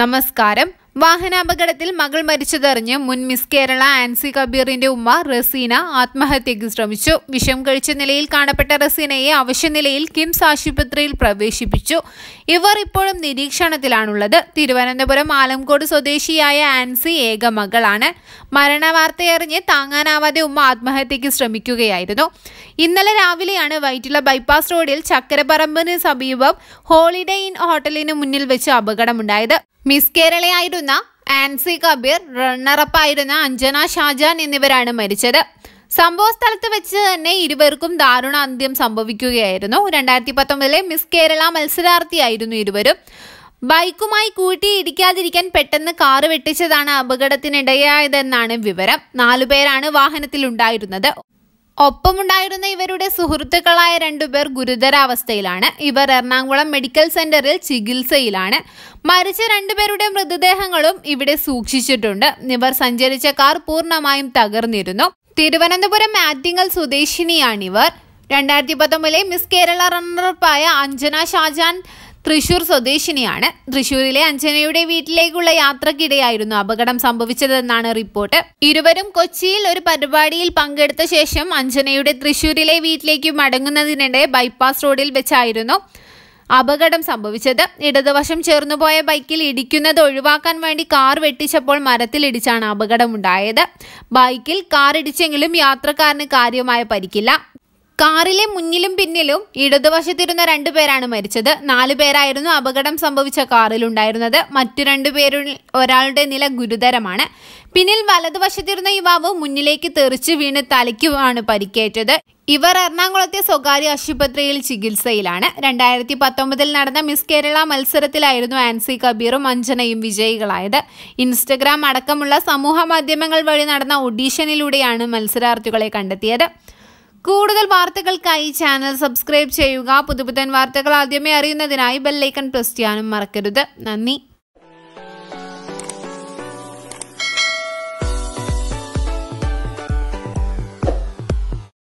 നമസ്കാരം വാഹനാപകടത്തിൽ മകൾ മരിച്ചതറിഞ്ഞ് മുൻ മിസ് കേരള ആൻസി കബീറിന്റെ ഉമ്മ റസീന ആത്മഹത്യയ്ക്ക് ശ്രമിച്ചു വിഷം കഴിച്ച നിലയിൽ കാണപ്പെട്ട റസീനയെ അവശ്യനിലയിൽ കിംസ് ആശുപത്രിയിൽ പ്രവേശിപ്പിച്ചു ഇവർ ഇപ്പോഴും നിരീക്ഷണത്തിലാണുള്ളത് തിരുവനന്തപുരം ആലംകോട് സ്വദേശിയായ ആൻസി ഏക മകളാണ് മരണവാർത്തയറിഞ്ഞ് താങ്ങാനാവാതെ ഉമ്മ ആത്മഹത്യയ്ക്ക് ശ്രമിക്കുകയായിരുന്നു ഇന്നലെ രാവിലെയാണ് വൈറ്റില ബൈപ്പാസ് റോഡിൽ ചക്കരപ്പറമ്പിന് സമീപം ഹോളിഡേ ഇൻ ഹോട്ടലിന് മുന്നിൽ വെച്ച് അപകടമുണ്ടായത് മിസ് കേരളയായിരുന്ന ആൻസി കബീർ റണ്ണറപ്പായിരുന്ന അഞ്ജന ഷാജാൻ എന്നിവരാണ് മരിച്ചത് സംഭവ സ്ഥലത്ത് വെച്ച് തന്നെ ഇരുവർക്കും ദാരുണ അന്ത്യം സംഭവിക്കുകയായിരുന്നു രണ്ടായിരത്തി പത്തൊമ്പതിലെ മിസ് കേരള മത്സരാർത്ഥിയായിരുന്നു ഇരുവരും ബൈക്കുമായി കൂട്ടിയിടിക്കാതിരിക്കാൻ പെട്ടെന്ന് കാറ് വെട്ടിച്ചതാണ് അപകടത്തിനിടയായതെന്നാണ് വിവരം നാലുപേരാണ് വാഹനത്തിലുണ്ടായിരുന്നത് ഒപ്പമുണ്ടായിരുന്ന ഇവരുടെ സുഹൃത്തുക്കളായ രണ്ടുപേർ ഗുരുതരാവസ്ഥയിലാണ് ഇവർ എറണാകുളം മെഡിക്കൽ സെന്ററിൽ ചികിത്സയിലാണ് മരിച്ച രണ്ടുപേരുടെ മൃതദേഹങ്ങളും ഇവിടെ സൂക്ഷിച്ചിട്ടുണ്ട് ഇവർ സഞ്ചരിച്ച കാർ പൂർണ്ണമായും തകർന്നിരുന്നു തിരുവനന്തപുരം ആറ്റിങ്ങൽ സ്വദേശിനിയാണിവർ രണ്ടായിരത്തി പത്തൊമ്പതിലെ മിസ് കേരള റണ്ണറപ്പായ അഞ്ജന ഷാജാൻ തൃശൂർ സ്വദേശിനിയാണ് തൃശൂരിലെ അഞ്ജനയുടെ വീട്ടിലേക്കുള്ള യാത്രക്കിടെയായിരുന്നു അപകടം സംഭവിച്ചതെന്നാണ് റിപ്പോർട്ട് ഇരുവരും കൊച്ചിയിൽ ഒരു പരിപാടിയിൽ പങ്കെടുത്ത ശേഷം അഞ്ജനയുടെ തൃശൂരിലെ വീട്ടിലേക്ക് മടങ്ങുന്നതിനിടെ ബൈപ്പാസ് റോഡിൽ വെച്ചായിരുന്നു അപകടം സംഭവിച്ചത് ഇടതുവശം ചേർന്നുപോയ ബൈക്കിൽ ഇടിക്കുന്നത് ഒഴിവാക്കാൻ വേണ്ടി കാർ വെട്ടിച്ചപ്പോൾ മരത്തിലിടിച്ചാണ് അപകടമുണ്ടായത് ബൈക്കിൽ കാർ ഇടിച്ചെങ്കിലും യാത്രക്കാരന് കാര്യമായ പരിക്കില്ല കാറിലെ മുന്നിലും പിന്നിലും ഇടതുവശത്തിരുന്ന രണ്ടുപേരാണ് മരിച്ചത് നാലു പേരായിരുന്നു അപകടം സംഭവിച്ച കാറിലുണ്ടായിരുന്നത് മറ്റു രണ്ടുപേരിൽ ഒരാളുടെ നില ഗുരുതരമാണ് പിന്നിൽ വലതുവശത്തിരുന്ന യുവാവ് മുന്നിലേക്ക് തെറിച്ചു വീണ് തലയ്ക്കുമാണ് പരിക്കേറ്റത് ഇവർ എറണാകുളത്തെ സ്വകാര്യ ആശുപത്രിയിൽ ചികിത്സയിലാണ് രണ്ടായിരത്തി പത്തൊമ്പതിൽ നടന്ന മിസ് കേരള മത്സരത്തിലായിരുന്നു ആൻസി കബീറും അഞ്ജനയും വിജയികളായത് ഇൻസ്റ്റഗ്രാം അടക്കമുള്ള സമൂഹ മാധ്യമങ്ങൾ വഴി നടന്ന ഒഡീഷനിലൂടെയാണ് മത്സരാർത്ഥികളെ കണ്ടെത്തിയത് കൂടുതൽ വാർത്തകൾക്കായി ചാനൽ സബ്സ്ക്രൈബ് ചെയ്യുക പുതുപുത്തൻ വാർത്തകൾ ആദ്യമേ അറിയുന്നതിനായി ബെല്ലൈക്കൺ പ്രസ് ചെയ്യാനും മറക്കരുത് നന്ദി